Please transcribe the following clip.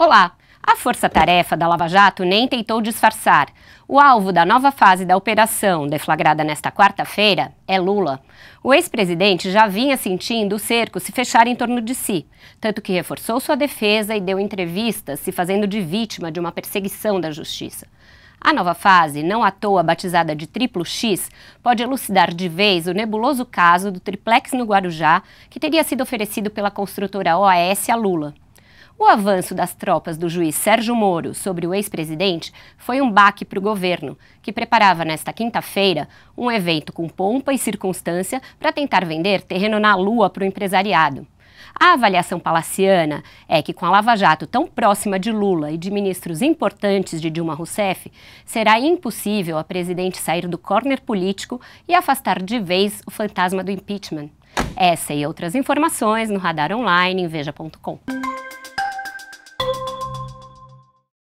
Olá! A força-tarefa da Lava Jato nem tentou disfarçar. O alvo da nova fase da operação, deflagrada nesta quarta-feira, é Lula. O ex-presidente já vinha sentindo o cerco se fechar em torno de si, tanto que reforçou sua defesa e deu entrevistas se fazendo de vítima de uma perseguição da justiça. A nova fase, não à toa batizada de Triplo X, pode elucidar de vez o nebuloso caso do triplex no Guarujá, que teria sido oferecido pela construtora OAS a Lula. O avanço das tropas do juiz Sérgio Moro sobre o ex-presidente foi um baque para o governo, que preparava nesta quinta-feira um evento com pompa e circunstância para tentar vender terreno na lua para o empresariado. A avaliação palaciana é que, com a Lava Jato tão próxima de Lula e de ministros importantes de Dilma Rousseff, será impossível a presidente sair do córner político e afastar de vez o fantasma do impeachment. Essa e outras informações no Radar Online em Veja.com.